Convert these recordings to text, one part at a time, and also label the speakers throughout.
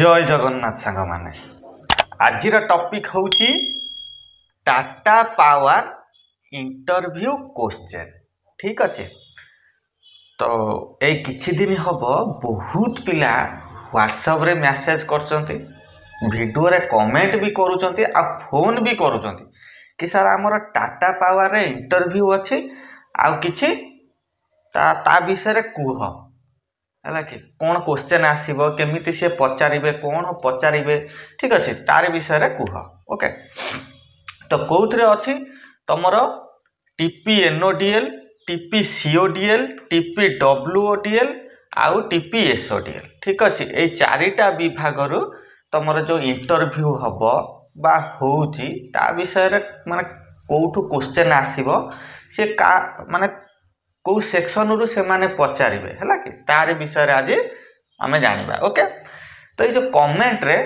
Speaker 1: জয় জগন্নাথ ସାଙ୍ଗମାନେ ଆଜିର ଟପିକ୍ ହେଉଛି ଟାଟା ପାୱାର ଇଣ୍ଟରଭ୍ୟୁ କୋଶ୍ଚେନ୍ ଠିକ୍ ଅଛି ତ ଏଇ କିଛି ଦିନ ହେବ ବହୁତ ପିଲା ହ୍ୱାଟ୍ସଆପ୍ରେ ମେସେଜ୍ କରୁଛନ୍ତି ଭିଡ଼ିଓରେ କମେଣ୍ଟ ବି କରୁଛନ୍ତି ଆଉ ଫୋନ୍ ବି କରୁଛନ୍ତି କି ସାର୍ ଆମର ଟାଟା ପାୱାରରେ ଇଣ୍ଟରଭ୍ୟୁ ଅଛି ଆଉ କିଛି ତା ତା ବିଷୟରେ କୁହ ହେଲା କି କ'ଣ କୋଶ୍ଚେନ୍ ଆସିବ କେମିତି ସିଏ ପଚାରିବେ କ'ଣ ପଚାରିବେ ଠିକ୍ ଅଛି ତାରି ବିଷୟରେ କୁହ ଓକେ ତ କେଉଁଥିରେ ଅଛି ତୁମର ଟିପି ଏନ୍ଓଡ଼ିଏଲ୍ ଟିପି ସିଓଡ଼ିଏଲ୍ ଟିପି ଡବ୍ଲୁଓଡ଼ିଏଲ୍ ଆଉ ଟିପି ଏସ୍ଓଡ଼ିଏଲ୍ ଠିକ୍ ଅଛି ଏଇ ଚାରିଟା ବିଭାଗରୁ ତୁମର ଯେଉଁ ଇଣ୍ଟରଭ୍ୟୁ ହେବ ବା ହେଉଛି ତା ବିଷୟରେ ମାନେ କେଉଁଠୁ କୋଶ୍ଚେନ୍ ଆସିବ ସେ କା ମାନେ କେଉଁ ସେକ୍ସନରୁ ସେମାନେ ପଚାରିବେ ହେଲା କି ତାରି ବିଷୟରେ ଆଜି ଆମେ ଜାଣିବା ଓକେ ତ ଏଇ ଯେଉଁ କମେଣ୍ଟରେ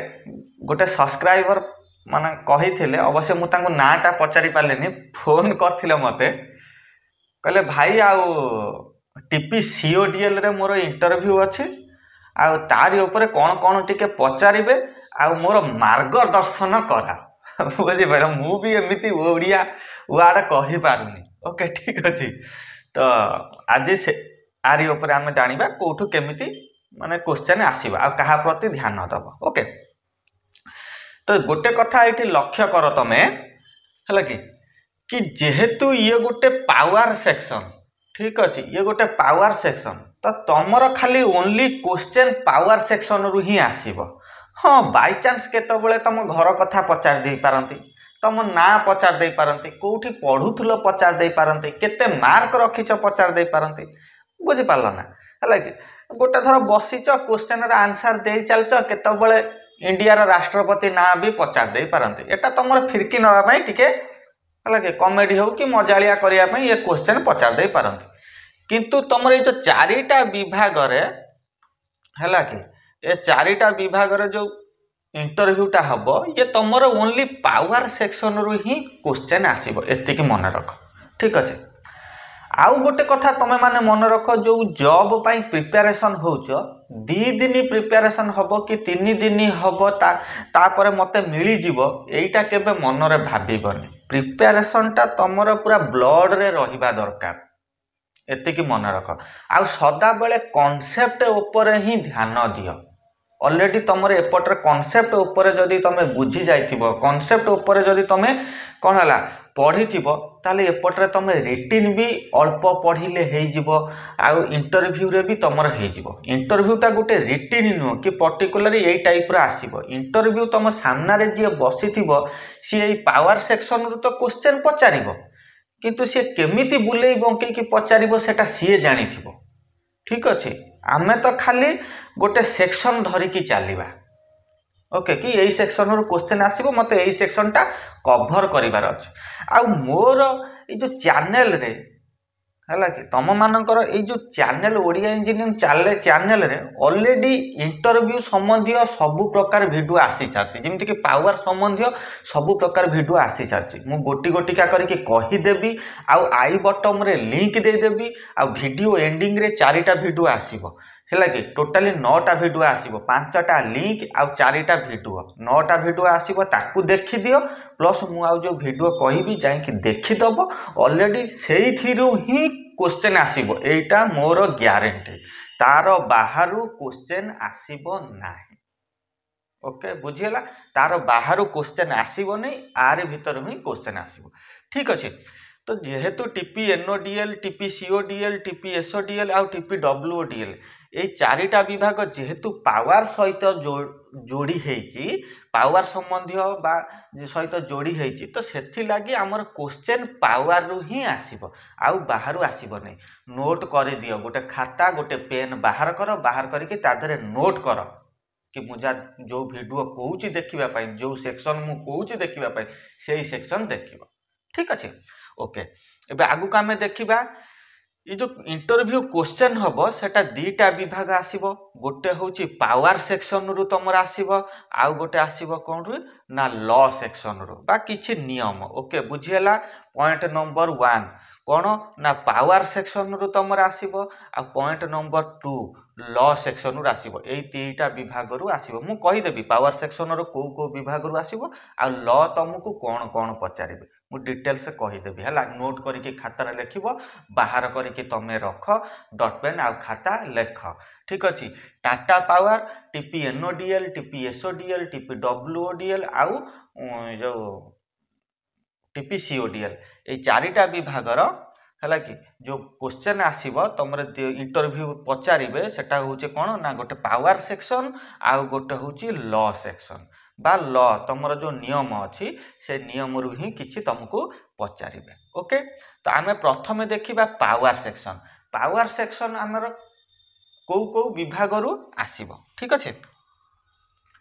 Speaker 1: ଗୋଟେ ସବସ୍କ୍ରାଇବର ମାନେ କହିଥିଲେ ଅବଶ୍ୟ ମୁଁ ତାଙ୍କୁ ନାଁଟା ପଚାରି ପାରିଲିନି ଫୋନ୍ କରିଥିଲେ ମୋତେ କହିଲେ ଭାଇ ଆଉ ଟିପି ସିଓଡିଏଲ୍ରେ ମୋର ଇଣ୍ଟରଭ୍ୟୁ ଅଛି ଆଉ ତାରି ଉପରେ କ'ଣ କ'ଣ ଟିକେ ପଚାରିବେ ଆଉ ମୋର ମାର୍ଗଦର୍ଶନ କରା ବୁଝିପାରିଲ ମୁଁ ବି ଏମିତି ଓଡ଼ିଆ ୱାର୍ଡ଼ କହିପାରୁନି ଓକେ ଠିକ୍ ଅଛି ତ ଆଜି ସେ ଆରି ଉପରେ ଆମେ ଜାଣିବା କେଉଁଠୁ କେମିତି ମାନେ କୋଶ୍ଚେନ୍ ଆସିବ ଆଉ କାହା ପ୍ରତି ଧ୍ୟାନ ଦେବ ଓକେ ତ ଗୋଟେ କଥା ଏଠି ଲକ୍ଷ୍ୟ କର ତମେ ହେଲା କି କି ଯେହେତୁ ଇଏ ଗୋଟେ ପାୱାର ସେକ୍ସନ୍ ଠିକ୍ ଅଛି ଇଏ ଗୋଟେ ପାୱାର ସେକ୍ସନ୍ ତ ତମର ଖାଲି ଓନ୍ଲି କୋଶ୍ଚେନ୍ ପାୱାର ସେକ୍ସନ୍ରୁ ହିଁ ଆସିବ ହଁ ବାଇଚାନ୍ସ କେତେବେଳେ ତମ ଘର କଥା ପଚାରି ଦେଇପାରନ୍ତି ତମ ନାଁ ପଚାରି ଦେଇପାରନ୍ତି କେଉଁଠି ପଢ଼ୁଥିଲ ପଚାରି ଦେଇପାରନ୍ତି କେତେ ମାର୍କ ରଖିଛ ପଚାରି ଦେଇପାରନ୍ତି ବୁଝିପାରିଲ ନା ହେଲା କି ଗୋଟେ ଥର ବସିଛ କୋଶ୍ଚିନ୍ର ଆନ୍ସର୍ ଦେଇ ଚାଲିଛ କେତେବେଳେ ଇଣ୍ଡିଆର ରାଷ୍ଟ୍ରପତି ନାଁ ବି ପଚାରି ଦେଇପାରନ୍ତି ଏଇଟା ତୁମର ଫିରକି ନେବା ପାଇଁ ଟିକେ ହେଲା କି କମେଡ଼ି ହେଉ କି ମଜାଳିଆ କରିବା ପାଇଁ ଏ କୋଶ୍ଚିନ୍ ପଚାରି ଦେଇପାରନ୍ତି କିନ୍ତୁ ତୁମର ଏଇ ଯେଉଁ ଚାରିଟା ବିଭାଗରେ ହେଲା କି ଏ ଚାରିଟା ବିଭାଗରେ ଯେଉଁ ইন্টরভিউটা হব ইয়ে তোমার ওনলি পাওয়ার সেকশনরু ହିଁ কোশ্চেন আসব এতিকি মনে রখ ঠিক আছে আউ গোটে কথা তুমি মানে মনে রখ যে জব পাই প্রিপারেসন হচ্ছ দুই দিন প্রিপারেসন হব কি তিন দিন হব তাপরে মতো মিলিযোগ এইটা কেবে মনরে ভাবিবনি প্রিপারেসনটা তোমার পুরা ব্লডরে রহবা দরকার এতিকি মনে রখ আউ সদাবেলে কনসেপ্ট উপরে হি ধ্যান দিও অলরেডি তোমার এপটরে কনসেপ্ট উপরে যদি তুমি বুঝি যাই কনসেপ্ট উপরে যদি তুমি কণ হল পড়ি তাহলে এপটরে তুমি রিটিন বি অল্প পড়লে হয়েযিব আন্টরভিউরে বি তোমার হয়েযিব ইন্টরভিউটা গোটে রিটিন নুহ কি পর্টিকুলার এই টাইপর আসব ইন্টরভিউ তোম সামনারে যে বসি সি এই পাওয়ার সেকশন রু তো কোশ্চেন পচারিব কিন্তু সে কেমিতি বুলেই বঙ্কেইকি পচারিব সেটা সিয়ে জাঁথিব ঠিক আছে ଆମେ ତ ଖାଲି ଗୋଟେ ସେକ୍ସନ୍ ଧରିକି ଚାଲିବା ଓକେ କି ଏଇ ସେକ୍ସନ୍ରୁ କୋଶ୍ଚିନ୍ ଆସିବ ମୋତେ ଏଇ ସେକ୍ସନ୍ଟା କଭର୍ କରିବାର ଅଛି ଆଉ ମୋର ଏଇ ଯେଉଁ ଚ୍ୟାନେଲ୍ରେ ହେଲା କି ତମମାନଙ୍କର ଏଇ ଯେଉଁ ଚ୍ୟାନେଲ୍ ଓଡ଼ିଆ ଇଞ୍ଜିନିୟରିଂ ଚ୍ୟାନେଲ୍ରେ ଅଲରେଡ଼ି ଇଣ୍ଟରଭ୍ୟୁ ସମ୍ବନ୍ଧୀୟ ସବୁ ପ୍ରକାର ଭିଡ଼ିଓ ଆସିସାରିଛି ଯେମିତିକି ପାୱାର ସମ୍ବନ୍ଧୀୟ ସବୁ ପ୍ରକାର ଭିଡ଼ିଓ ଆସିସାରିଛି ମୁଁ ଗୋଟି ଗୋଟିକା କରିକି କହିଦେବି ଆଉ ଆଇ ବଟମ୍ରେ ଲିଙ୍କ୍ ଦେଇଦେବି ଆଉ ଭିଡ଼ିଓ ଏଣ୍ଡିଂରେ ଚାରିଟା ଭିଡ଼ିଓ ଆସିବ ହେଲାକି ଟୋଟାଲି ନଅଟା ଭିଡ଼ିଓ ଆସିବ ପାଞ୍ଚଟା ଲିଙ୍କ ଆଉ ଚାରିଟା ଭିଡ଼ିଓ ନଅଟା ଭିଡ଼ିଓ ଆସିବ ତାକୁ ଦେଖିଦିଅ ପ୍ଲସ୍ ମୁଁ ଆଉ ଯେଉଁ ଭିଡ଼ିଓ କହିବି ଯାଇକି ଦେଖିଦେବ ଅଲରେଡ଼ି ସେଇଥିରୁ ହିଁ କୋଶ୍ଚେନ୍ ଆସିବ ଏଇଟା ମୋର ଗ୍ୟାରେଣ୍ଟି ତା'ର ବାହାରୁ କୋଶ୍ଚେନ୍ ଆସିବ ନାହିଁ ଓକେ ବୁଝିଗଲା ତା'ର ବାହାରୁ କୋଶ୍ଚେନ୍ ଆସିବନି ଆରି ଭିତରୁ ହିଁ କୋଶ୍ଚେନ୍ ଆସିବ ଠିକ୍ ଅଛି ତ ଯେହେତୁ TP NO DL TP CO DL TP SO DL ଆଉ ଟିପି ଡବ୍ଲୁଓ ଡିଏଲ୍ এই চারিটা বিভাগ যেহেতু পাওয়ার সহিত যোড়ি হয়েছি পাওয়ার সম্বন্ধীয় বা সহিত যোড়ি হয়েছি তো সেগে আমার কোশ্চেন পাওয়ারু হি আসব আউ বাহারু আসব না নোট করে দিও গোটে খাতা গোটে পেন বাহার কর বাহার করিকি তা দেহে নোট কর কি ମୁଁ ଯାହା ଯେଉଁ ଭିଡ଼ିଓ କହୁଛି ଦେଖିବା ପାଇଁ ଯେଉଁ ସେକ୍ସନ୍ ମୁଁ କହୁଛି ଦେଖିବା ପାଇଁ ସେଇ ସେକ୍ସନ୍ ଦେଖିବ ଠିକ୍ ଅଛି ଓକେ ଏବେ ଆଗକୁ ଆମେ ଦେଖିବା ଏ ଯେଉଁ ଇଣ୍ଟରଭ୍ୟୁ କୋଶ୍ଚେନ୍ ହେବ ସେଟା ଦୁଇଟା ବିଭାଗ ଆସିବ ଗୋଟେ ହେଉଛି ପାୱାର ସେକ୍ସନରୁ ତୁମର ଆସିବ ଆଉ ଗୋଟେ ଆସିବ କ'ଣରୁ ନା ଲ ସେକ୍ସନରୁ ବା କିଛି ନିୟମ ଓକେ ବୁଝିହେଲା ପଏଣ୍ଟ ନମ୍ବର ୱାନ୍ କ'ଣ ନା ପାୱାର ସେକ୍ସନରୁ ତୁମର ଆସିବ ଆଉ ପଏଣ୍ଟ ନମ୍ବର ଟୁ ଲ ସେକ୍ସନରୁ ଆସିବ ଏଇ ଦୁଇଟା ବିଭାଗରୁ ଆସିବ ମୁଁ କହିଦେବି ପାୱାର ସେକ୍ସନର କେଉଁ କେଉଁ ବିଭାଗରୁ ଆସିବ ଆଉ ଲ ତୁମକୁ କ'ଣ କ'ଣ ପଚାରିବେ ମୁଁ ଡିଟେଲ୍ସ କହିଦେବି ହେଲା ନୋଟ୍ କରିକି ଖାତାରେ ଲେଖିବ ବାହାର କରିକି ତୁମେ ରଖ ଡଟ୍ ପେନ୍ ଆଉ ଖାତା ଲେଖ ଠିକ୍ ଅଛି ଟାଟା ପାୱାର ଟିପି ଏନ୍ଓଡିଏଲ୍ ଟିପି ଏସ୍ଓଡିଏଲ୍ ଟିପି ଡବ୍ଲୁଓଡିଏଲ୍ ଆଉ ଯେଉଁ ଟିପି ସିଓଡିଏଲ୍ ଏଇ ଚାରିଟା ବିଭାଗର ହେଲା କି ଯେଉଁ କୋଶ୍ଚେନ୍ ଆସିବ ତୁମର ଇଣ୍ଟରଭ୍ୟୁ ପଚାରିବେ ସେଟା ହେଉଛି କ'ଣ ନା ଗୋଟେ ପାୱାର ସେକ୍ସନ୍ ଆଉ ଗୋଟେ ହେଉଛି ଲ ସେକ୍ସନ୍ ବା ଲ ତୁମର ଯେଉଁ ନିୟମ ଅଛି ସେ ନିୟମରୁ ହିଁ କିଛି ତୁମକୁ ପଚାରିବେ ଓକେ ତ ଆମେ ପ୍ରଥମେ ଦେଖିବା ପାୱାର ସେକ୍ସନ୍ ପାୱାର ସେକ୍ସନ୍ ଆମର କେଉଁ କେଉଁ ବିଭାଗରୁ ଆସିବ ଠିକ୍ ଅଛି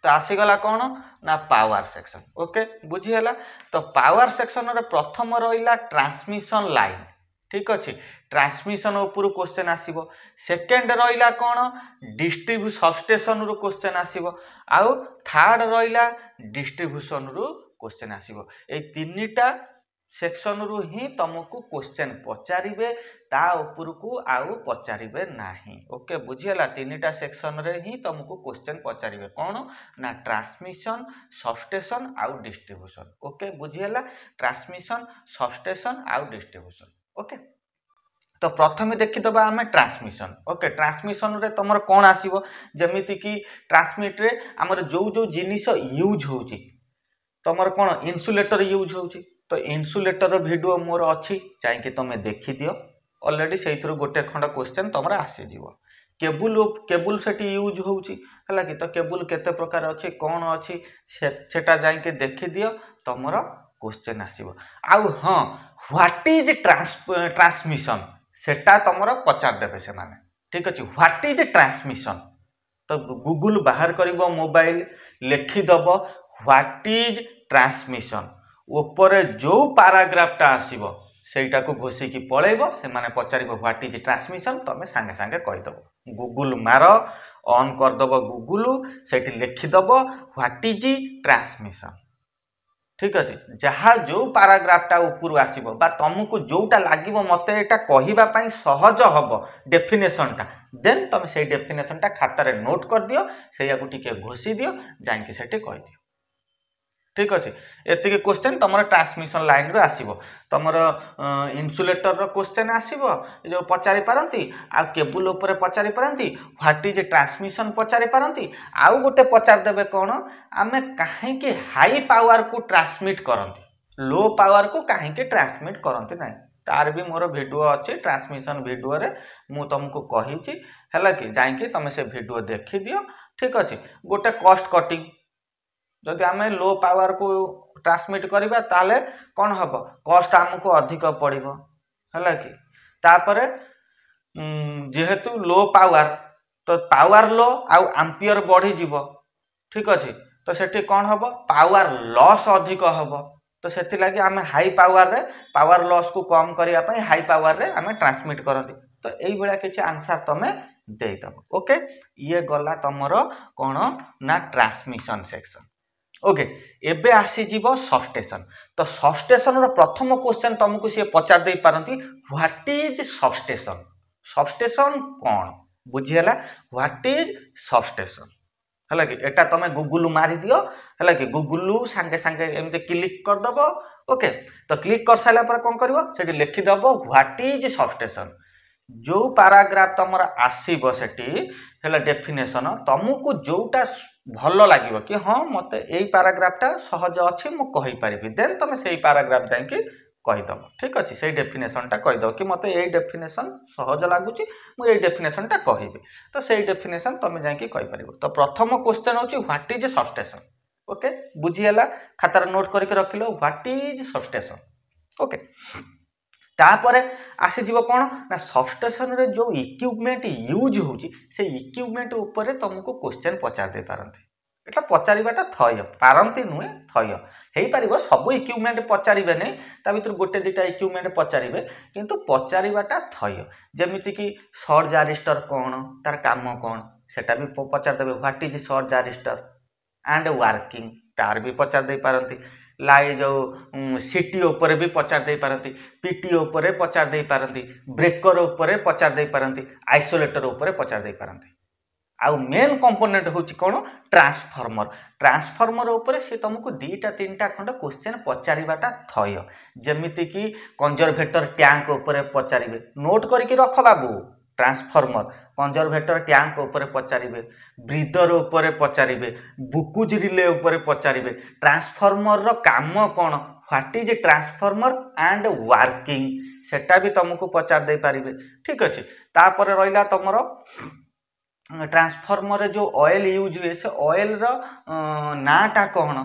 Speaker 1: ତ ଆସିଗଲା କ'ଣ ନା ପାୱାର ସେକ୍ସନ୍ ଓକେ ବୁଝିହେଲା ତ ପାୱାର ସେକ୍ସନ୍ର ପ୍ରଥମ ରହିଲା ଟ୍ରାନ୍ସମିଶନ୍ ଲାଇନ୍ ঠিক আছে ট্রান্সমিশন উপরু কোশ্চেন আসব সেকেন্ড রহলা কোণ ডিস্ট্রিবু সবস্টেসন রু কোশ্চেন আসব আউ থার্ড রহলা ডিস্ট্রিব্যুশন রু কোশ্চেন আসব এই তিনটা সেকশন রু ହିଁ ତମକୁ କୋଶ୍ଚେନ୍ ପଚାରିବେ ତା ଉପରକୁ ଆଉ ପଚାରିବେ ନାହିଁ ଓକେ ବୁଝିଗଲା ତିନିଟା ସେକ୍ସନରେ ହିଁ ତମକୁ କୋଶ୍ଚେନ୍ ପଚାରିବେ କ'ଣ ନା ଟ୍ରାନ୍ସମିଶନ୍ ସବଷ୍ଟେସନ୍ ଆଉ ଡିଷ୍ଟ୍ରିବ୍ୟୁସନ୍ ଓକେ ବୁଝିଗଲା ଟ୍ରାନ୍ସମିଶନ୍ ସବଷ୍ଟେସନ୍ ଆଉ ଡିଷ୍ଟ୍ରିବ୍ୟୁସନ୍ ओके ତ ପ୍ରଥମେ ଦେଖିଦେବା ଆମେ ଟ୍ରାନ୍ସମିଶନ୍ ଓକେ ଟ୍ରାନ୍ସମିଶନ୍ରେ ତୁମର କ'ଣ ଆସିବ ଯେମିତିକି ଟ୍ରାନ୍ସମିଟ୍ରେ ଆମର ଯେଉଁ ଯେଉଁ ଜିନିଷ ୟୁଜ୍ ହେଉଛି ତୁମର କ'ଣ ଇନ୍ସୁଲେଟର୍ ୟୁଜ୍ ହେଉଛି ତ ଇନ୍ସୁଲେଟର୍ର ଭିଡ଼ିଓ ମୋର ଅଛି ଯାଇକି ତୁମେ ଦେଖିଦିଅ ଅଲରେଡ଼ି ସେଇଥିରୁ ଗୋଟେ ଖଣ୍ଡ କ୍ୱେଶ୍ଚନ୍ ତୁମର ଆସିଯିବ କେବୁଲ୍ କେବୁଲ୍ ସେଠି ୟୁଜ୍ ହେଉଛି ହେଲା କି ତ କେବୁଲ୍ କେତେ ପ୍ରକାର ଅଛି କ'ଣ ଅଛି ସେଟା ଯାଇକି ଦେଖିଦିଅ ତୁମର କ୍ୱେଶ୍ଚନ୍ ଆସିବ ଆଉ ହଁ ହ୍ୱାଟ୍ ଇଜ୍ ଟ୍ରାନ୍ସମିଶନ୍ ସେଟା ତୁମର ପଚାରିଦେବେ ସେମାନେ ଠିକ୍ ଅଛି ହ୍ୱାଟ୍ ଇଜ୍ ଟ୍ରାନ୍ସମିଶନ୍ ତ ଗୁଗୁଲ୍ ବାହାର କରିବ ମୋବାଇଲ ଲେଖିଦେବ ହ୍ୱାଟ୍ ଇଜ୍ ଟ୍ରାନ୍ସମିଶନ୍ ଉପରେ ଯେଉଁ ପାରାଗ୍ରାଫଟା ଆସିବ ସେଇଟାକୁ ଘୋଷିକି ପଳେଇବ ସେମାନେ ପଚାରିବ ହ୍ୱାଟ୍ ଇଜ୍ ଟ୍ରାନ୍ସମିଶନ୍ ତୁମେ ସାଙ୍ଗେ ସାଙ୍ଗେ କହିଦେବ ଗୁଗୁଲ୍ ମାର ଅନ୍ କରିଦେବ ଗୁଗୁଲ୍ ସେଇଠି ଲେଖିଦେବ ହ୍ୱାଟ୍ ଇଜ୍ ଟ୍ରାନ୍ସମିଶନ୍ ঠিক ଅଛି ଯାହା ଯେଉଁ ପାରାଗ୍ରାଫଟା ଉପରୁ ଆସିବ ବା ତୁମକୁ ଯେଉଁଟା ଲାଗିବ ମୋତେ ଏଇଟା କହିବା ପାଇଁ ସହଜ ହେବ ଡେଫିନେସନ୍ଟା ଦେନ୍ ତୁମେ ସେଇ ଡେଫିନେସନ୍ଟା ଖାତାରେ ନୋଟ୍ କରିଦିଅ ସେଇଆକୁ ଟିକେ ଘୋଷି ଦିଅ ଯାଇକି ସେଠି କହିଦିଅ ঠিক আছে এতিকি কোশ্চেন তোমার ট্রান্সমিশন লাইন্রু আসব তোমার ইনসুলেটর কোশ্চেন আসব যে পচারি পারতি আবুল উপরে পচারি পারতি হোয়াট ইজ ট্রান্সমিশন পচারি পারতি আউ গোটে পচার দেবে কোণ আমি কাহি হাই পাওয়ার কু ট্রান্সমিট করতে লো পাওয়ার কু কাহি ট্রান্সমিট করতে না তার বি মোর ভিডিও অছি ট্রান্সমিশন ভিডিওরে মু তোমাকে কহিছি হলা কি যাইকি তুমি সে ভিডিও দেখি দিও ঠিক আছে গোটে কস্ট কটিং ଯଦି ଆମେ ଲୋ ପାୱାରକୁ ଟ୍ରାନ୍ସମିଟ୍ କରିବା ତାହେଲେ କ'ଣ ହେବ କଷ୍ଟ ଆମକୁ ଅଧିକ ପଡ଼ିବ ହେଲା କି ତାପରେ ଯେହେତୁ ଲୋ ପାୱାର ତ ପାୱାର ଲୋ ଆଉ ଆମ୍ପିୟର ବଢ଼ିଯିବ ଠିକ୍ ଅଛି ତ ସେଠି କ'ଣ ହେବ ପାୱାର ଲସ୍ ଅଧିକ ହେବ ତ ସେଥିଲାଗି ଆମେ ହାଇ ପାୱାରରେ ପାୱାର ଲସ୍କୁ କମ୍ କରିବା ପାଇଁ ହାଇ ପାୱାରରେ ଆମେ ଟ୍ରାନ୍ସମିଟ୍ କରନ୍ତି ତ ଏଇଭଳିଆ କିଛି ଆନ୍ସର୍ ତୁମେ ଦେଇଦେବ ଓକେ ଇଏ ଗଲା ତୁମର କ'ଣ ନା ଟ୍ରାନ୍ସମିଶନ୍ ସେକ୍ସନ୍ ওকে এবে আসিযোগ সবস্টেসন তো সবস্টেসনর প্রথম কোশ্চেন তুমি সি পচার দিয়ে পারতি হোয়াট ইজ সবস্টেসন সবস্টেসন কণ বুঝিগাল হোয়াট ইজ সবস্টেসন ହେଲା କି ଏଟା ତମେ ଗୁଗୁଲ ମାରିଦିଅ ହେଲା କି ଗୁଗୁଲ ସାଙ୍ଗେ ସାଙ୍ଗେ ଏମିତି କ୍ଲିକ୍ କରିଦେବ ଓକେ ତ କ୍ଲିକ୍ କରିସାରିଲା ପରେ କ'ଣ କରିବ ସେଠି ଲେଖିଦେବ ହ୍ୱାଟ୍ ଇଜ୍ ସବଷ୍ଟେସନ୍ ଯେଉଁ ପାରାଗ୍ରାଫ ତମର ଆସିବ ସେଠି ହେଲା ଡେଫିନେସନ୍ ତମକୁ ଯେଉଁଟା ଭଲ ଲାଗିବ କି ହଁ ମୋତେ ଏଇ ପାରାଗ୍ରାଫଟା ସହଜ ଅଛି ମୁଁ କହିପାରିବି ଦେନ୍ ତୁମେ ସେଇ ପାରାଗ୍ରାଫ ଯାଇକି କହିଦେବ ଠିକ୍ ଅଛି ସେଇ ଡେଫିନେସନ୍ଟା କହିଦେବ କି ମୋତେ ଏଇ ଡେଫିନେସନ୍ ସହଜ ଲାଗୁଛି ମୁଁ ଏଇ ଡେଫିନେସନ୍ଟା କହିବି ତ ସେଇ ଡେଫିନେସନ୍ ତୁମେ ଯାଇକି କହିପାରିବ ତ ପ୍ରଥମ କ୍ୱେଶ୍ଚନ୍ ହେଉଛି ହ୍ୱାଟ୍ ଇଜ୍ ସବଷ୍ଟେସନ୍ ଓକେ ବୁଝିଗଲା ଖାତାରେ ନୋଟ୍ କରିକି ରଖିଲ ହ୍ୱାଟ୍ ଇଜ୍ ସବଷ୍ଟେସନ୍ ଓକେ তাপরে আসিযোগ কোণ না সবস্টেসনরে যে ইকুইপমেন্ট ইউজ হচ্ছে সেই ইকুইপমেন্ট উপরে তোমাকে কোশ্চেন পচার দিয়ে পারতে এটা পচারিবাটা থয় পারতে নুহে থয় হয়েপার সবু ইকুইপমেন্ট পচারিবে না তা ভিতর গোটে দুইটা ইকুইপমেন্ট পচারিবে কিন্তু পচারিবাটা থয় কি সর্ট জারিষ্টর কোণ তার কাম কোণ সেটা বি পচার দেবে হোয়াট ইজ সর্ট জারিষ্টর আন্ড ওয়ার্কিং তার বি পচার দিয়ে পারতে ଲାଇ ଯେଉଁ ସିଟି ଉପରେ ବି ପଚାରି ଦେଇପାରନ୍ତି ପିଟି ଉପରେ ପଚାରି ଦେଇପାରନ୍ତି ବ୍ରେକର୍ ଉପରେ ପଚାରି ଦେଇପାରନ୍ତି ଆଇସୋଲେଟର୍ ଉପରେ ପଚାରି ଦେଇପାରନ୍ତି ଆଉ ମେନ୍ କମ୍ପୋନେଣ୍ଟ ହେଉଛି କ'ଣ ଟ୍ରାନ୍ସଫର୍ମର ଟ୍ରାନ୍ସଫର୍ମର ଉପରେ ସେ ତୁମକୁ ଦୁଇଟା ତିନିଟା ଖଣ୍ଡ କୋଶ୍ଚିନ୍ ପଚାରିବାଟା ଥୟ ଯେମିତିକି କଞ୍ଜରଭେଟର ଟ୍ୟାଙ୍କ ଉପରେ ପଚାରିବେ ନୋଟ୍ କରିକି ରଖ ବାବୁ ট্রান্সফর্মর কঞ্জরভেটর ট্যাঙ্ক উপরে পচারিবে ব্রিদর উপরে পচারিবে বুকুজ রিলে উপরে পচারিবে ট্রান্সফর্মরর কাম কোণ what is transformer and working সেটা বি তুমକୁ পচার দেই পারিবে ঠিক আছে তারপরে রইলা তোমার ট্রান্সফর্মরে যে অয়েল ইউজ হুয়ে সে অয়েলর নাটা কোণ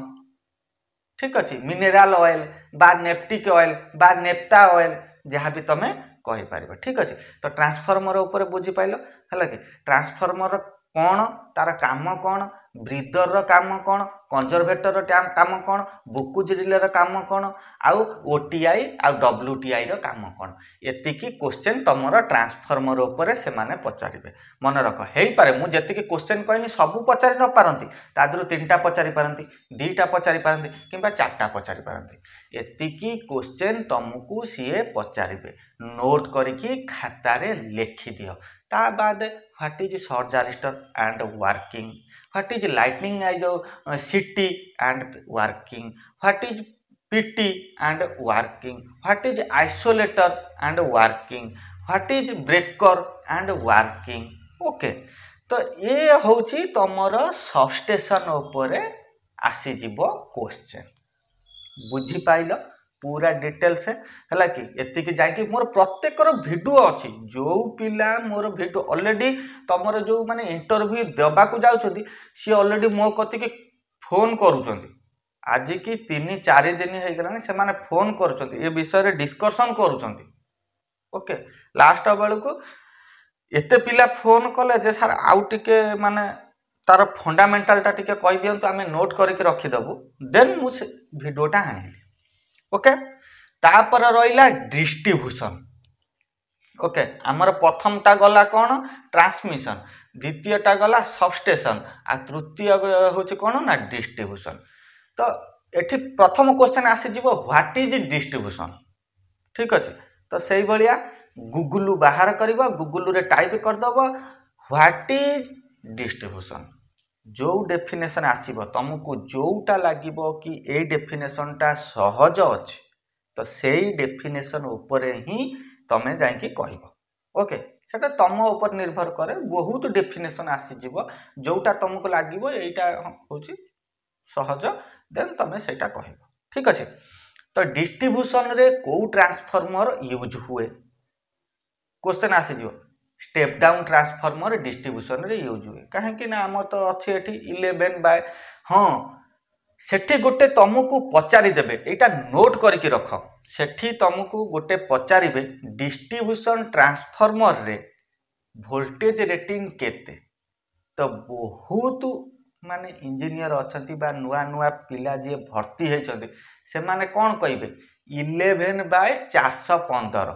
Speaker 1: ঠিক আছে মিনেরাল অয়েল বা নেপটিক অয়েল বা নেপটা অয়েল যা বি তুমি କହିପାରିବା ଠିକ୍ ଅଛି ତ ଟ୍ରାନ୍ସଫର୍ମର ଉପରେ ବୁଝିପାରିଲ ହେଲା କି ଟ୍ରାନ୍ସଫର୍ମର କ'ଣ ତା'ର କାମ କ'ଣ ବ୍ରିଦରର କାମ କ'ଣ କଞ୍ଜରଭେଟରର କାମ କ'ଣ ବୁକୁଜ ରିଲେର କାମ କ'ଣ ଆଉ ଓ ଟି ଆଇ ଆଉ ଡବ୍ଲ୍ୟୁ ଟି ଆଇର କାମ କ'ଣ ଏତିକି କୋଶ୍ଚେନ୍ ତୁମର ଟ୍ରାନ୍ସଫର୍ମର ଉପରେ ସେମାନେ ପଚାରିବେ ମନେ ରଖ ହେଇପାରେ ମୁଁ ଯେତିକି କୋଶ୍ଚେନ୍ କହିନି ସବୁ ପଚାରି ନପାରନ୍ତି ତା ଦେହରୁ ତିନିଟା ପଚାରି ପାରନ୍ତି ଦୁଇଟା ପଚାରି ପାରନ୍ତି କିମ୍ବା ଚାରିଟା ପଚାରି ପାରନ୍ତି ଏତିକି କୋଶ୍ଚେନ୍ ତୁମକୁ ସିଏ ପଚାରିବେ ନୋଟ୍ କରିକି ଖାତାରେ ଲେଖିଦିଅ ତା ବାଦ what is short resistor and working what is lightning as a ct and working what is pt and working what is isolator and working what is breaker and working okay तो ये हूँ तुमर substation आसीज question बुझीपाल ପୁରା details ହେଲା କି ଏତିକି ଯାଇକି ମୋର ପ୍ରତ୍ୟେକର ଭିଡ଼ିଓ ଅଛି ଯେଉଁ ପିଲା ମୋର ଭିଡ଼ିଓ ଅଲରେଡ଼ି ତୁମର ଯେଉଁମାନେ ଇଣ୍ଟରଭ୍ୟୁ ଦେବାକୁ ଯାଉଛନ୍ତି ସିଏ ଅଲରେଡ଼ି ମୋ କତିକି ଫୋନ୍ କରୁଛନ୍ତି ଆଜିକି ତିନି ଚାରି ଦିନ ହେଇଗଲାଣି ସେମାନେ ଫୋନ୍ କରୁଛନ୍ତି ଏ ବିଷୟରେ ଡିସ୍କସନ୍ କରୁଛନ୍ତି ଓକେ ଲାଷ୍ଟ ବେଳକୁ ଏତେ ପିଲା ଫୋନ୍ କଲେ ଯେ ସାର୍ ଆଉ ଟିକେ ମାନେ ତାର ଫଣ୍ଡାମେଣ୍ଟାଲଟା ଟିକେ କହିଦିଅନ୍ତୁ ଆମେ ନୋଟ୍ କରିକି ରଖିଦେବୁ ଦେନ୍ ମୁଁ ସେ ଭିଡ଼ିଓଟା ଆଣିଲି ଓକେ ତାପରେ ରହିଲା ଡିଷ୍ଟ୍ରିବ୍ୟୁସନ୍ ଓକେ ଆମର ପ୍ରଥମଟା ଗଲା କ'ଣ ଟ୍ରାନ୍ସମିସନ୍ ଦ୍ୱିତୀୟଟା ଗଲା ସବଷ୍ଟେସନ୍ ଆଉ ତୃତୀୟ ହେଉଛି କ'ଣ ନା ଡିଷ୍ଟ୍ରିବ୍ୟୁସନ୍ ତ ଏଠି ପ୍ରଥମ କୋଶ୍ଚିନ୍ ଆସିଯିବ ହ୍ୱାଟ୍ ଇଜ୍ ଡିଷ୍ଟ୍ରିବ୍ୟୁସନ୍ ଠିକ୍ ଅଛି ତ ସେଇଭଳିଆ ଗୁଗୁଲ୍ ବାହାର କରିବ ଗୁଗୁଲ୍ରେ ଟାଇପ୍ କରିଦେବ ହ୍ୱାଟ୍ ଇଜ୍ ଡିଷ୍ଟ୍ରିବ୍ୟୁସନ୍ ଯେଉଁ ଡେଫିନେସନ୍ ଆସିବ ତୁମକୁ ଯେଉଁଟା ଲାଗିବ କି ଏଇ ଡେଫିନେସନ୍ଟା ସହଜ ଅଛି ତ ସେଇ ଡେଫିନେସନ୍ ଉପରେ ହିଁ ତୁମେ ଯାଇକି କହିବ ଓକେ ସେଟା ତୁମ ଉପରେ ନିର୍ଭର କରେ ବହୁତ ଡେଫିନେସନ୍ ଆସିଯିବ ଯେଉଁଟା ତୁମକୁ ଲାଗିବ ଏଇଟା ହେଉଛି ସହଜ ଦେନ୍ ତୁମେ ସେଇଟା କହିବ ଠିକ୍ ଅଛି ତ ଡିଷ୍ଟ୍ରିବ୍ୟୁସନ୍ରେ କେଉଁ ଟ୍ରାନ୍ସଫର୍ମର୍ ୟୁଜ୍ ହୁଏ କୋଶ୍ଚେନ୍ ଆସିଯିବ स्टेप डाउन ट्रांसफर्मर डिस्ट्रीब्यूशन रे यूज हुए कहीं ना आम तो अच्छे ये इलेवेन बाय हाँ সেটি গোটে তমুকু পচারিদেবে এইটা নোট করিকি রখ সেটি তমুকু গোটে পচারিবে ডিস্ট্রিবিউশন ট্রান্সফর্মরে ভোল্টেজ রেটিং কেতে তো বহুত মানে ইঞ্জিনিয়র অনেক বা নূয়া নূয়া পিলা যে ভর্তি হয়েছেন সেমানে কোণ কইবে ইলেভেন বাই চারশো পনেরো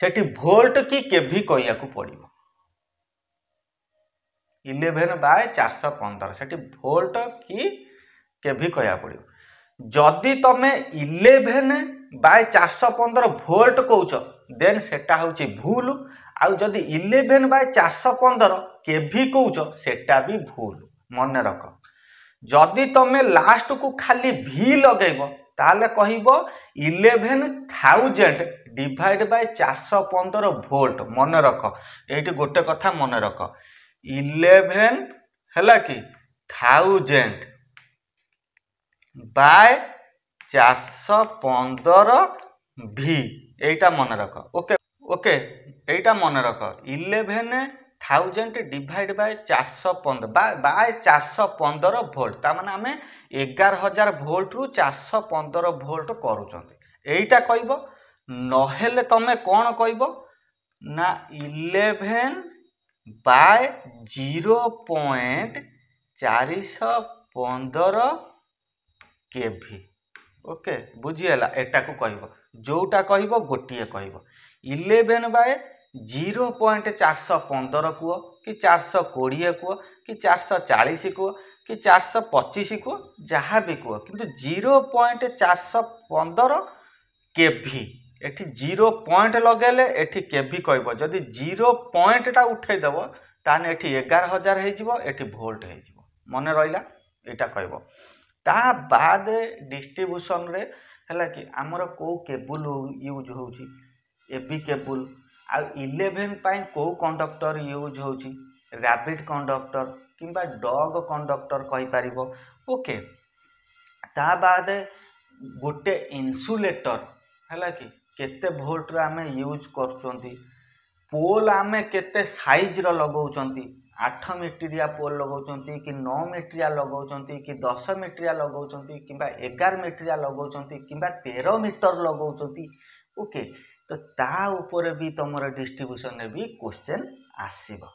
Speaker 1: ସେଠି ଭୋଲ୍ଟ କି କେଭି କହିବାକୁ ପଡ଼ିବ ଇଲେଭେନ୍ ବାଏ ଚାରିଶହ ପନ୍ଦର ସେଠି ଭୋଲ୍ଟ କି କେଭି କହିବାକୁ ପଡ଼ିବ ଯଦି ତମେ ଇଲେଭେନ୍ ବାଏ ଚାରିଶହ ପନ୍ଦର ଭୋଲ୍ଟ କହୁଛ ଦେନ୍ ସେଟା ହେଉଛି ଭୁଲ ଆଉ ଯଦି ଇଲେଭେନ୍ ବାଏ ଚାରିଶହ ପନ୍ଦର କେଭି କହୁଛ ସେଟା ବି ଭୁଲ ମନେ ରଖ ଯଦି ତମେ ଲାଷ୍ଟକୁ ଖାଲି ଭି ଲଗେଇବ তাহলে কহব ইলেভেন থাউজেন্ড ডিভাইড বাই চারশো পনেরো ভোল্ট মনে রখ এইটি গোটে কথা মনে রখ ইলেভেন হলা কি থাউজেন্ড বাই চারশো পনেরো ভি এইটা মনে রখ ওকে ওকে এইটা মনে রখ ইলেভেন থাউজেন্ড ডিভাইড বাই চারশো পনেরো বাই চারশো পনেরো ভোল্ট তা মানে আমি এগার হাজার ভোল্টরু চারশো পনেরো ভোল্ট করুছেন এইটা কইব নহলে তুমি কোণ কইব না ইলেভেন বাই জিরো পয়েন্ট চারিশো পনেরো কেভি ওকে বুঝিগলা এটাকু কইব যোটা কইব গোটিয়ে কইব ইলেভেন বাই ଜିରୋ ପଏଣ୍ଟ ଚାରିଶହ ପନ୍ଦର କୁହ କି ଚାରିଶହ କୋଡ଼ିଏ କୁହ କି ଚାରିଶହ ଚାଳିଶ କୁହ କି ଚାରିଶହ ପଚିଶ କୁହ ଯାହା ବି କୁହ କିନ୍ତୁ ଜିରୋ ପଏଣ୍ଟ ଚାରିଶହ ପନ୍ଦର କେଭି ଏଠି ଜିରୋ ପଏଣ୍ଟ ଲଗାଇଲେ ଏଠି କେଭି କହିବ ଯଦି ଜିରୋ ପଏଣ୍ଟଟା ଉଠାଇଦେବ ତାହେଲେ ଏଠି ଏଗାର ହଜାର ହେଇଯିବ ଏଠି ଭୋଲ୍ଟ ହେଇଯିବ ମନେ ରହିଲା ଏଇଟା କହିବ ତା ବାଦ ଡିଷ୍ଟ୍ରିବ୍ୟୁସନରେ ହେଲା କି ଆମର କେଉଁ କେବୁଲ ୟୁଜ୍ ହେଉଛି ଏ ବି କେବୁଲ आलेवेन कौ कंडक्टर यूज रैबिट कंडक्टर कि डग कंडक्टर कहीपर ओके बाद गोटे इन्सुलेटर है कि केते भोल्टर आम यूज कर पोल आम के सजर लगे आठ मीटरिया पोल लगौंट कि नौ मीटरिया लगौं कि दस मीटरिया लगौं किगार मीटरिया लगौं कि तेरह मीटर लगौं ओके ତ ତା ଉପରେ ବି ତୁମର ଡିଷ୍ଟ୍ରିବ୍ୟୁସନ୍ରେ ବି କୋଶ୍ଚେନ୍ ଆସିବ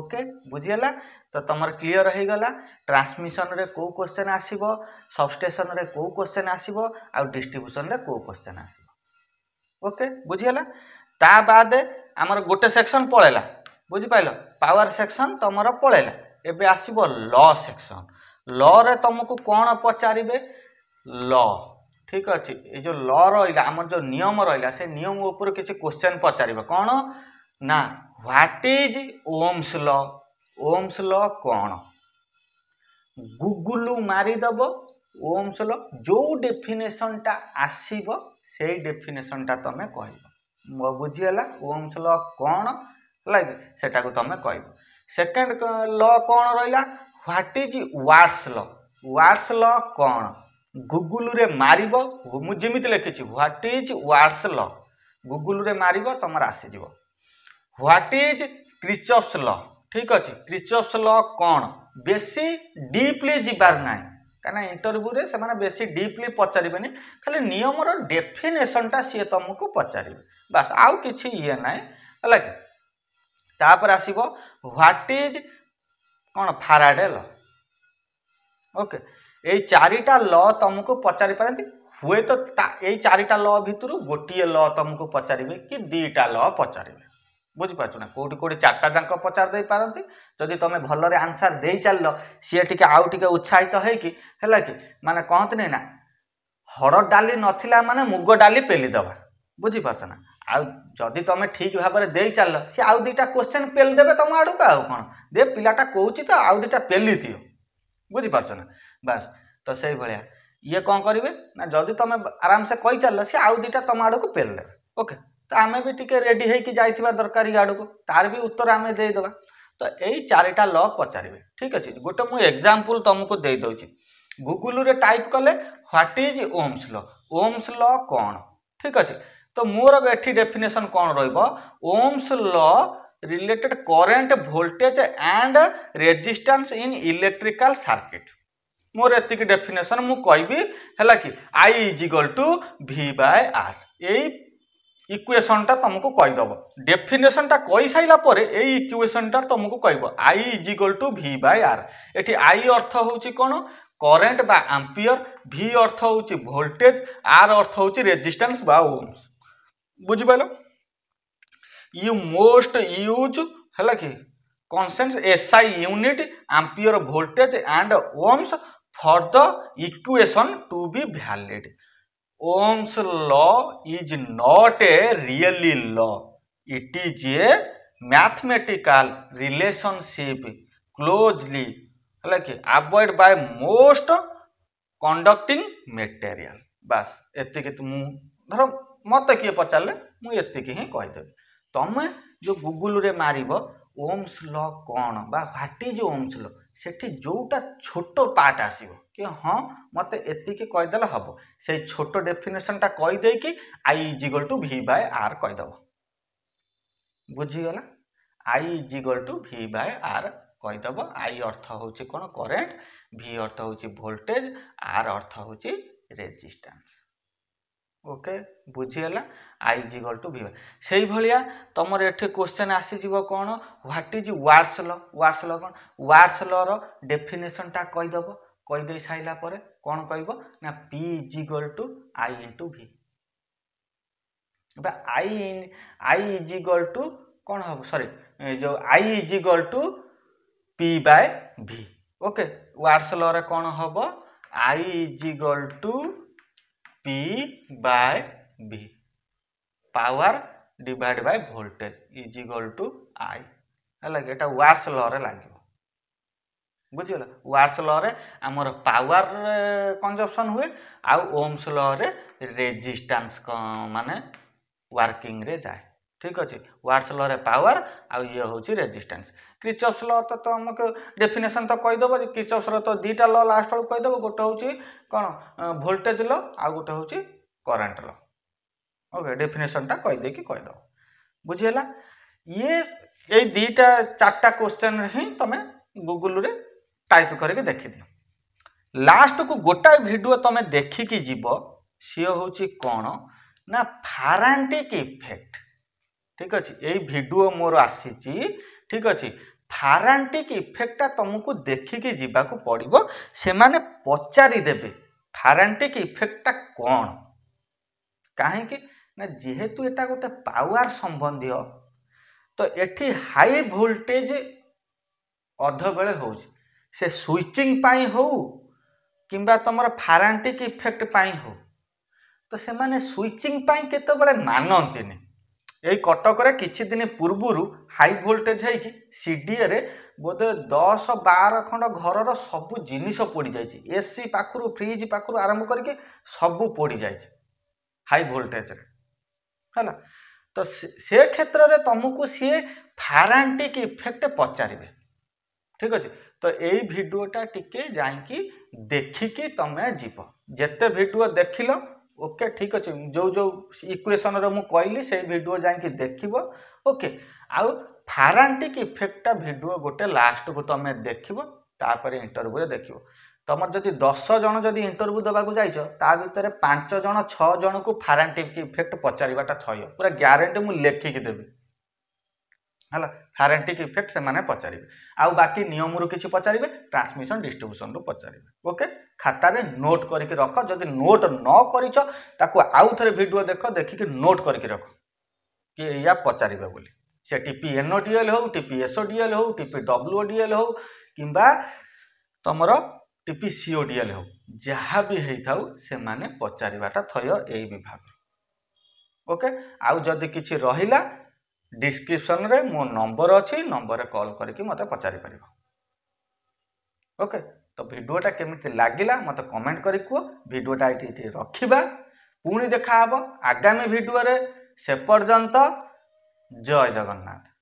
Speaker 1: ଓକେ ବୁଝିଗଲା ତ ତୁମର କ୍ଲିଅର୍ ହେଇଗଲା ଟ୍ରାନ୍ସମିସନ୍ରେ କେଉଁ କୋଶ୍ଚେନ୍ ଆସିବ ସବଷ୍ଟେସନ୍ରେ କେଉଁ କୋଶ୍ଚେନ୍ ଆସିବ ଆଉ ଡିଷ୍ଟ୍ରିବ୍ୟୁସନ୍ରେ କେଉଁ କୋଶ୍ଚେନ୍ ଆସିବ ଓକେ ବୁଝିଗଲା ତା ବାଦେ ଆମର ଗୋଟେ ସେକ୍ସନ୍ ପଳେଇଲା ବୁଝିପାରିଲ ପାୱାର ସେକ୍ସନ୍ ତୁମର ପଳେଇଲା ଏବେ ଆସିବ ଲ ସେକ୍ସନ୍ ଲରେ ତୁମକୁ କ'ଣ ପଚାରିବେ ଲ ঠিক ଅଛି ଏ ଯେଉଁ ଲ ରହିଲା ଆମର ଯେଉଁ ନିୟମ ରହିଲା ସେ ନିୟମ ଉପରେ କିଛି କୋଶ୍ଚେନ୍ ପଚାରିବ କ'ଣ ନା what is Ohm's law Ohm's law କ'ଣ ଗୁଗୁଲୁ ମାରିଦେବ ଓମ୍ସ ଲ ଯେଉଁ ଡେଫିନେସନ୍ଟା ଆସିବ ସେଇ ଡେଫିନେସନ୍ଟା ତୁମେ କହିବ ବୁଝିଗଲା ଓମ୍ସ ଲ କ'ଣ ହେଲା କି ସେଟାକୁ ତୁମେ କହିବ ସେକେଣ୍ଡ ଲ କ'ଣ ରହିଲା what is Watt's law Watt's law କ'ଣ ଗୁଗୁଲରେ ମାରିବ ମୁଁ ଯେମିତି ଲେଖିଛି ହ୍ୱାଟ୍ ଇଜ୍ ୱାର୍ଡ଼ସ୍ ଲ ଗୁଗୁଲରେ ମାରିବ ତୁମର ଆସିଯିବ ହ୍ୱାଟ୍ ଇଜ୍ କ୍ରିଚପ୍ସ ଲ ଠିକ୍ ଅଛି କ୍ରିଚପ୍ସ ଲ କ'ଣ ବେଶୀ ଡିପ୍ଲି ଯିବାର ନାହିଁ କାହିଁକିନା ଇଣ୍ଟରଭ୍ୟୁରେ ସେମାନେ ବେଶୀ ଡିପ୍ଲି ପଚାରିବେନି ଖାଲି ନିୟମର ଡେଫିନେସନ୍ଟା ସିଏ ତୁମକୁ ପଚାରିବେ ବାସ୍ ଆଉ କିଛି ଇଏ ନାହିଁ ହେଲା କି ତାପରେ ଆସିବ ହ୍ୱାଟ୍ ଇଜ୍ କ'ଣ ଫାରାଡେ ଲ ଓକେ এই চারিটা ল ତମକୁ ପଚାରି ପାରନ୍ତି ହୁଏତ ଏଇ ଚାରିଟା ଲ ଭିତରୁ ଗୋଟିଏ ଲ ତମକୁ ପଚାରିବେ କି ଦୁଇଟା ଲ ପଚାରିବେ ବୁଝିପାରୁଛୁ ନା କେଉଁଠି କେଉଁଠି ଚାରିଟା ଯାକ ପଚାରି ଦେଇପାରନ୍ତି ଯଦି ତୁମେ ଭଲରେ ଆନ୍ସର୍ ଦେଇ ଚାଲିଲ ସିଏ ଟିକେ ଆଉ ଟିକେ ଉତ୍ସାହିତ ହେଇକି ହେଲା କି ମାନେ କହନ୍ତିନି ନା ହରଡ଼ ଡାଲି ନଥିଲା ମାନେ ମୁଗ ଡାଲି ପେଲିଦେବା ବୁଝିପାରୁଛ ନା ଆଉ ଯଦି ତୁମେ ଠିକ୍ ଭାବରେ ଦେଇ ଚାଲିଲ ସିଏ ଆଉ ଦୁଇଟା କୋଶ୍ଚେନ୍ ପେଲି ଦେବେ ତୁମ ଆଡ଼କୁ ଆଉ କ'ଣ ଦେ ପିଲାଟା କହୁଛି ତ ଆଉ ଦୁଇଟା ପେଲି ଦିଅ ବୁଝିପାରୁଛ ନା ବାସ୍ ତ ସେଇଭଳିଆ ଇଏ କ'ଣ କରିବେ ନା ଯଦି ତୁମେ ଆରାମସେ କହିଚାଲିଲ ସେ ଆଉ ଦୁଇଟା ତୁମ ଆଡ଼କୁ ପେରିଲେ ଓକେ ତ ଆମେ ବି ଟିକେ ରେଡ଼ି ହେଇକି ଯାଇଥିବା ଦରକାର ଆଡ଼କୁ ତାର ବି ଉତ୍ତର ଆମେ ଦେଇଦେବା ତ ଏଇ ଚାରିଟା ଲ ପଚାରିବେ ଠିକ୍ ଅଛି ଗୋଟେ ମୁଁ ଏକ୍ଜାମ୍ପଲ୍ ତୁମକୁ ଦେଇଦେଉଛି ଗୁଗୁଲରେ ଟାଇପ୍ କଲେ what is Ohm's law Ohm's law କ'ଣ ଠିକ୍ ଅଛି ତ ମୋର ଏଠି ଡେଫିନେସନ୍ କ'ଣ ରହିବ Ohm's law related current voltage and resistance in electrical circuit ମୋର ଏତିକି ଡେଫିନେସନ୍ ମୁଁ କହିବି ହେଲା କି I is equal to V by R ଏଇ ଇକ୍ୱେସନ୍ଟା ତୁମକୁ କହିଦେବ ଡେଫିନେସନ୍ଟା କହିସାରିଲା ପରେ ଏଇ ଇକ୍ୱେସନ୍ଟା ତୁମକୁ କହିବ I is equal to V by R ଏଠି ଆଇ ଅର୍ଥ ହେଉଛି କ'ଣ କରେଣ୍ଟ ବା ଆମ୍ପିୟର ଭି ଅର୍ଥ ହେଉଛି ଭୋଲ୍ଟେଜ ଆର୍ ଅର୍ଥ ହେଉଛି ରେଜିଷ୍ଟାନ୍ସ ବା ଓମ୍ସ ବୁଝିପାରିଲ ୟୁ ମୋଷ୍ଟ ୟୁଜ୍ ହେଲା କି consent SI unit ampere voltage and Ohm's for the equation to be valid ohms law is not a really law it is a mathematical relationship closely ହେଲା କି avoid by most conducting material ବାସ୍ ଏତିକି ମୁଁ ଧର ମୋତେ କିଏ ପଚାରିଲେ ମୁଁ ଏତିକି ହିଁ କହିଦେବି ତମେ ଯେଉଁ ଗୁଗୁଲରେ ମାରିବ ଓମ୍ସ ଲ କ'ଣ ବା ହ୍ୱାଟ୍ ଇଜ୍ ଓମ୍ସ ଲ ସେଠି ଯେଉଁଟା ଛୋଟ ପାର୍ଟ ଆସିବ କି ହଁ ମୋତେ ଏତିକି କହିଦେଲେ ହେବ ସେଇ ଛୋଟ ଡେଫିନେସନ୍ଟା କହିଦେଇକି I is equal to V by R କହିଦେବ ବୁଝିଗଲା I is equal to V by R କହିଦେବ ଆଇ ଅର୍ଥ ହେଉଛି କ'ଣ କରେଣ୍ଟ ଭି ଅର୍ଥ ହେଉଛି ଭୋଲ୍ଟେଜ୍ ଆର୍ ଅର୍ଥ ହେଉଛି ରେଜିଷ୍ଟାନ୍ସ ওକେ ବୁଝିଗଲା I is equal to V ସେଇଭଳିଆ ତୁମର ଏଠି କ୍ୱେଶ୍ଚନ୍ ଆସିଯିବ କ'ଣ what is Watt's law Watt's law କ'ଣ ୱାର୍ଡସ୍ ଲର ଡେଫିନେସନ୍ଟା କହିଦେବ କହିଦେଇ ସାରିଲା ପରେ କ'ଣ କହିବ ନା P is equal to I into V ଏବେ I I is equal to କ'ଣ ହେବ ସରି ଯେଉଁ I is equal to P by V okay Watt's ଲରେ କ'ଣ ହେବ I is equal to P by V. Power divided by voltage is equal to I. ହେଲା କି ଏଇଟା ୱାର୍ସ ଲରେ ଲାଗିବ ବୁଝିଗଲା ୱାର୍ସ ଲରେ ଆମର ପାୱାର କଞ୍ଜପସନ୍ ହୁଏ ଆଉ ଓମ୍ସ ଲରେ ରେଜିଷ୍ଟାନ୍ସ ମାନେ ୱାର୍କିଂରେ ଯାଏ ঠিক अच्छे व्हाट्स लॉ रे पावर आ ये हूँ रेजिस्टेंस क्रिचअप्स लॉ तो तुमको डेफिनेसन तो कहीदेव क्रिचअप्स तो दुईटा लॉ लास्ट बेलू कहीदेव गोटे हूँ कौन भोल्टेज लॉ आ गोटे हूँ करेन्ट लॉ ओके डेफिनेसनटा कहीदे कहीदेव बुझीगला ये ये दुईटा चार्टा क्वेश्चन हिं तुम गुगुल टाइप करके देखीद लास्ट को गोटाए भिड तुम देखिकी जीव सी हूँ कौन ना फारांटिक इफेक्ट ঠিক আছে এই ভিডিও মোর আসিছি ঠিক আছে ফারান্টিক ইফেক্টটা তোমাকে দেখিকি যাওয়া পড়ব সেমানে পচারিদেবে ফারান্টিক ইফেক্টটা কণ কাহিঁকি না যেহেতু এটা গোটে পাওয়ার সম্বন্ধীয় তো এটি হাই ভোল্টেজ অধবেলে হচ্ছে সে সুইচিং পাই হও কিংবা তোমার ফারান্টিক ইফেক্ট পাই হও তো সেমানে সুইচিং পাই কেতবেলে মানন্তিনি এই କଟକରେ କିଛି ଦିନ ପୂର୍ବରୁ ହାଇ ଭୋଲ୍ଟେଜ୍ ହେଇକି ସିଡ଼ିଏରେ ବୋଧେ ଦଶ ବାର ଖଣ୍ଡ ଘରର ସବୁ ଜିନିଷ ପୋଡ଼ିଯାଇଛି ଏସି ପାଖରୁ ଫ୍ରିଜ୍ ପାଖରୁ ଆରମ୍ଭ କରିକି ସବୁ ପୋଡ଼ିଯାଇଛି ହାଇ ଭୋଲ୍ଟେଜ୍ରେ ହେଲା ତ ସେ କ୍ଷେତ୍ରରେ ତୁମକୁ ସିଏ ଫାରାଣ୍ଟିକ୍ ଇଫେକ୍ଟ ପଚାରିବେ ଠିକ୍ ଅଛି ତ ଏଇ ଭିଡ଼ିଓଟା ଟିକେ ଯାଇକି ଦେଖିକି ତୁମେ ଯିବ ଯେତେ ଭିଡ଼ିଓ ଦେଖିଲ ওকে ঠিক ଅଛି ଯେଉଁ ଯେଉଁ ଇକ୍ୱେସନ୍ର ମୁଁ କହିଲି ସେଇ ଭିଡ଼ିଓ ଯାଇକି ଦେଖିବ ଓକେ ଆଉ ଫାରାଣ୍ଟିକ୍ ଇଫେକ୍ଟଟା ଭିଡ଼ିଓ ଗୋଟେ ଲାଷ୍ଟକୁ ତୁମେ ଦେଖିବ ତାପରେ ଇଣ୍ଟରଭ୍ୟୁରେ ଦେଖିବ ତୁମର ଯଦି ଦଶ ଜଣ ଯଦି ଇଣ୍ଟରଭ୍ୟୁ ଦେବାକୁ ଯାଇଛ ତା ଭିତରେ ପାଞ୍ଚ ଜଣ ଛଅ ଜଣଙ୍କୁ ଫାରାଣ୍ଟିକ୍ ଇଫେକ୍ଟ ପଚାରିବାଟା ଥୟ ପୁରା ଗ୍ୟାରେଣ୍ଟି ମୁଁ ଲେଖିକି ଦେବି ହେଲା ଫାରେଣ୍ଟିକ୍ ଇଫେକ୍ଟ ସେମାନେ ପଚାରିବେ ଆଉ ବାକି ନିୟମରୁ କିଛି ପଚାରିବେ ଟ୍ରାନ୍ସମିଶନ ଡିଷ୍ଟ୍ରିବ୍ୟୁସନରୁ ପଚାରିବେ ଓକେ ଖାତାରେ ନୋଟ୍ କରିକି ରଖ ଯଦି ନୋଟ୍ ନ କରିଛ ତାକୁ ଆଉ ଥରେ ଭିଡ଼ିଓ ଦେଖ ଦେଖିକି ନୋଟ୍ କରିକି ରଖ କି ଏଇଆ ପଚାରିବେ ବୋଲି ସେ ଟିପି ଏନ୍ଓ ଡିଏଲ୍ ହେଉ ଟିପି ଏସ୍ଓ ଡିଏଲ୍ ହେଉ ଟିପି ଡବ୍ଲୁଓ ଡିଏଲ୍ ହେଉ କିମ୍ବା ତମର ଟିପି ସିଓ ଡିଏଲ୍ ହେଉ ଯାହା ବି ହେଇଥାଉ ସେମାନେ ପଚାରିବାଟା ଥୟ ଏଇ ବିଭାଗ ଓକେ ଆଉ ଯଦି କିଛି ରହିଲା ଡିସ୍କ୍ରିପ୍ସନ୍ରେ ମୋ ନମ୍ବର ଅଛି ନମ୍ବରରେ କଲ୍ କରିକି ମୋତେ ପଚାରିପାରିବ ଓକେ ତ ଭିଡ଼ିଓଟା କେମିତି ଲାଗିଲା ମୋତେ କମେଣ୍ଟ କରି କୁହ ଭିଡ଼ିଓଟା ଏଠି ଏଠି ରଖିବା ପୁଣି ଦେଖାହେବ ଆଗାମୀ ଭିଡ଼ିଓରେ ସେ ପର୍ଯ୍ୟନ୍ତ ଜୟ ଜଗନ୍ନାଥ